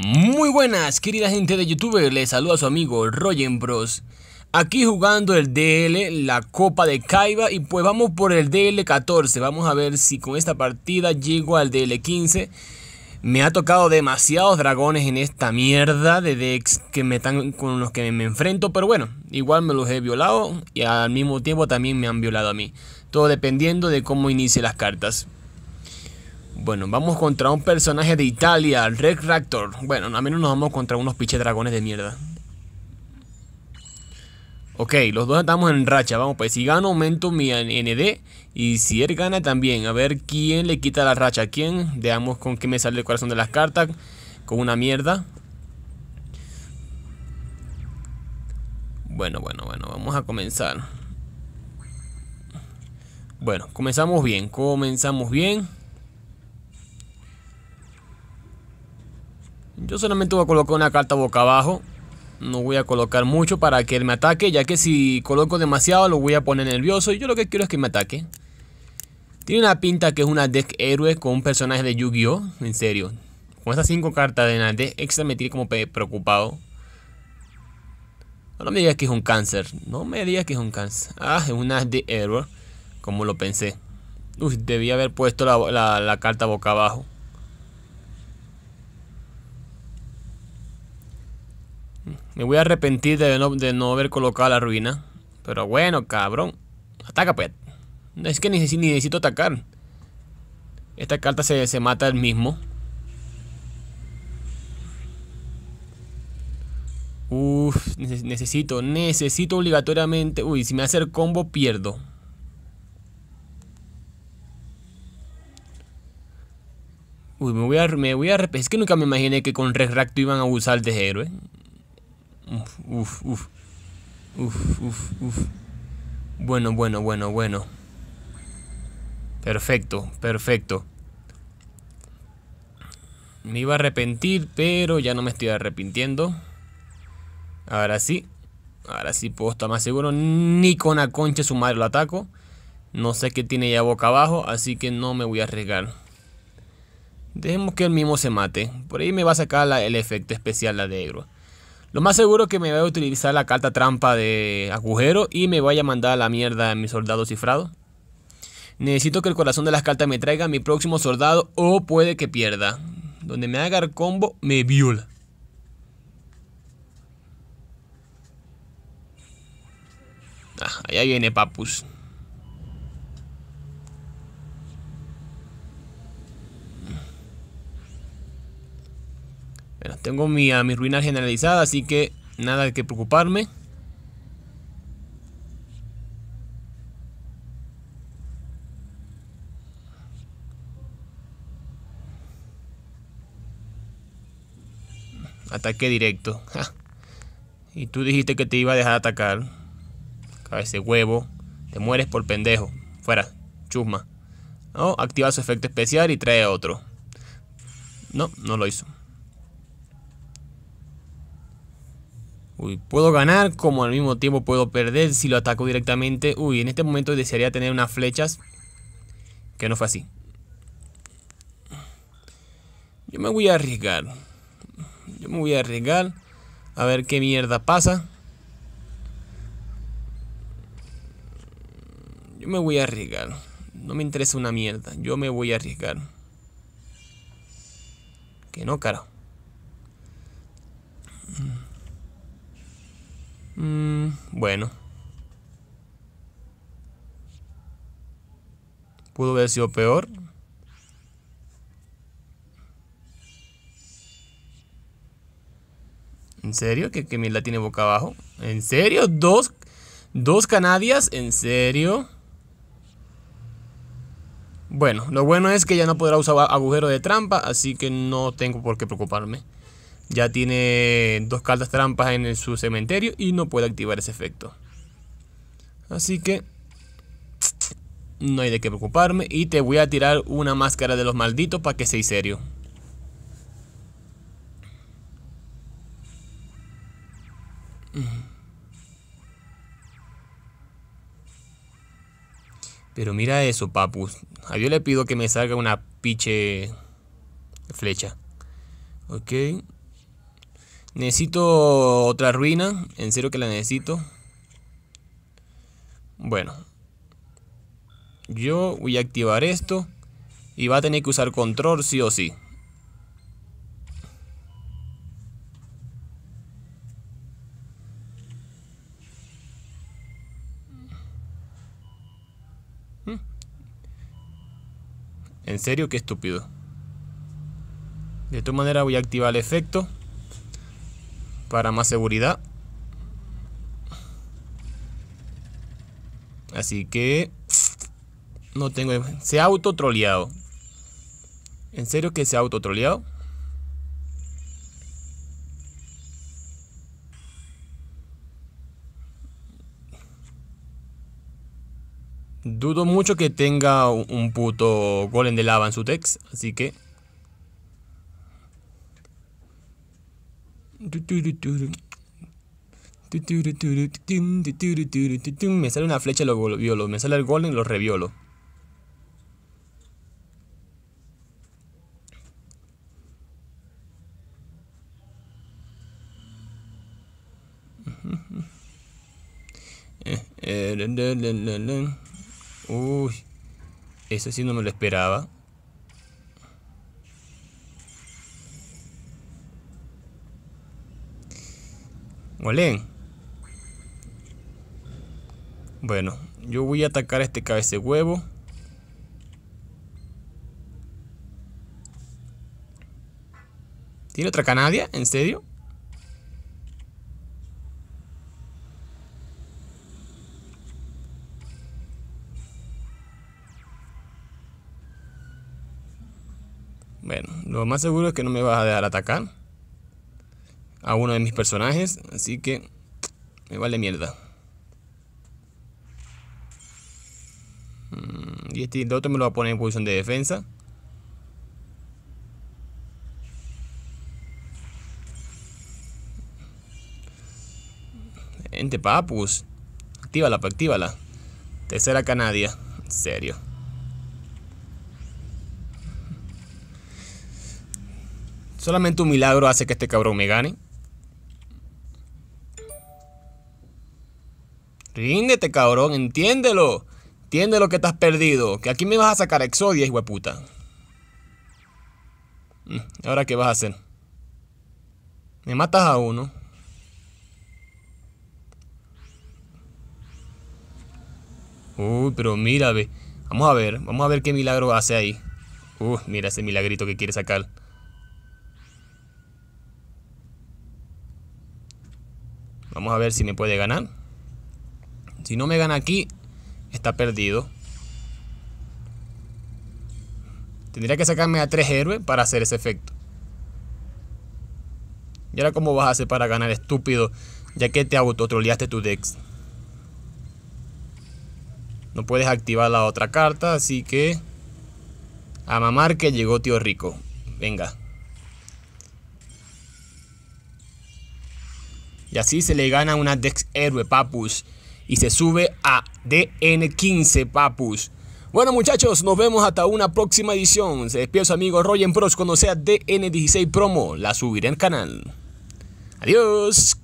Muy buenas, querida gente de YouTube, les saluda su amigo Royen Bros. Aquí jugando el DL, la Copa de Kaiba y pues vamos por el DL14. Vamos a ver si con esta partida llego al DL15. Me ha tocado demasiados dragones en esta mierda de decks que me están con los que me enfrento, pero bueno, igual me los he violado y al mismo tiempo también me han violado a mí. Todo dependiendo de cómo inicie las cartas. Bueno, vamos contra un personaje de Italia, Red Raptor. Bueno, a menos nos vamos contra unos pinches dragones de mierda. Ok, los dos estamos en racha. Vamos, pues si gano aumento mi ND. Y si él gana también. A ver quién le quita la racha a quién. Veamos con qué me sale el corazón de las cartas. Con una mierda. Bueno, bueno, bueno. Vamos a comenzar. Bueno, comenzamos bien. Comenzamos bien. Yo solamente voy a colocar una carta boca abajo. No voy a colocar mucho para que él me ataque, ya que si coloco demasiado lo voy a poner nervioso. Y yo lo que quiero es que me ataque. Tiene una pinta que es una deck héroe con un personaje de Yu-Gi-Oh! En serio. Con estas 5 cartas de una extra me tiene como preocupado. No me digas que es un cáncer. No me digas que es un cáncer. Ah, es una de error. Como lo pensé. Uy, debía haber puesto la carta boca abajo. Me voy a arrepentir de no, haber colocado la ruina. Pero bueno, cabrón. Ataca, pues. Es que ni, necesito atacar. Esta carta se, mata el mismo. Uf, necesito, necesito obligatoriamente. Uy, si me hace el combo, pierdo. Uy, me voy a... Me voy a es que nunca me imaginé que con Red Racto iban a usar de héroe. Uf, uf, uf. Uf, uf, Bueno, bueno, bueno, bueno. Perfecto, perfecto. Me iba a arrepentir, pero ya no me estoy arrepintiendo. Ahora sí. Ahora sí puedo estar más seguro. Ni con la concha su madre lo ataco. No sé qué tiene ya boca abajo, así que no me voy a arriesgar. Dejemos que el mismo se mate. Por ahí me va a sacar el efecto especial la de Egro. Lo más seguro es que me vaya a utilizar la carta trampa de agujero y me vaya a mandar a la mierda a mi soldado cifrado. Necesito que el corazón de las cartas me traiga a mi próximo soldado o puede que pierda. Donde me haga el combo, me viola. Ah, allá viene Papus. tengo mi, a mi ruina generalizada, así que nada que preocuparme. Ataque directo. Y tú dijiste que te iba a dejar atacar. ese huevo. Te mueres por pendejo. Fuera. Chusma. no oh, activa su efecto especial y trae otro. No, no lo hizo. Uy, puedo ganar como al mismo tiempo puedo perder si lo ataco directamente. Uy, en este momento desearía tener unas flechas. Que no fue así. Yo me voy a arriesgar. Yo me voy a arriesgar. A ver qué mierda pasa. Yo me voy a arriesgar. No me interesa una mierda. Yo me voy a arriesgar. Que no, caro. Mm, bueno. Pudo haber sido peor. ¿En serio? ¿Que, que tiene boca abajo? ¿En serio? ¿Dos, dos canadias? ¿En serio? Bueno, lo bueno es que ya no podrá usar agujero de trampa, así que no tengo por qué preocuparme ya tiene dos caldas trampas en su cementerio y no puede activar ese efecto. Así que no hay de qué preocuparme y te voy a tirar una máscara de los malditos para que seas serio. Pero mira eso, papus. A Dios le pido que me salga una piche flecha. Ok. Necesito otra ruina. En serio que la necesito. Bueno. Yo voy a activar esto. Y va a tener que usar control sí o sí. ¿Mm? En serio, qué estúpido. De todas maneras voy a activar el efecto para más seguridad. Así que no tengo... Se ha autotroleado. ¿En serio que se ha autotroleado? Dudo mucho que tenga un puto golem de lava en su text, así que... Me sale una flecha y lo Me sale el golem y lo reviolo. Eh, eh, Eso sí no me lo esperaba. Olen. Bueno, yo voy a atacar este cabeza huevo. ¿Tiene otra canadia? ¿En serio? Bueno, lo más seguro es que no me vas a dejar atacar a uno de mis personajes, así que me vale mierda. Mm, y este otro me lo va a poner en posición de defensa. gente papus. Actívala, activala Tercera canadia. En serio. Solamente un milagro hace que este cabrón me gane. Ríndete, cabrón, entiéndelo. Entiéndelo lo que estás perdido. Que aquí me vas a sacar Exodia, hijo puta. Mm, ¿Ahora qué vas a hacer? Me matas a uno. Uy, pero mira, ve. Vamos a ver, vamos a ver qué milagro hace ahí. Uy, mira ese milagrito que quiere sacar. Vamos a ver si me puede ganar. Si no me gana aquí, está perdido. Tendría que sacarme a tres héroes para hacer ese efecto. ¿Y ahora cómo vas a hacer para ganar, estúpido? Ya que te autotroleaste tu dex. No puedes activar la otra carta, así que... A mamar que llegó tío rico. Venga. Y así se le gana una dex héroe, papus y se sube a DN15 Papus. Bueno muchachos, nos vemos hasta una próxima edición. Se despide su amigo Roger Pros cuando sea DN16 Promo. La subiré al canal. Adiós.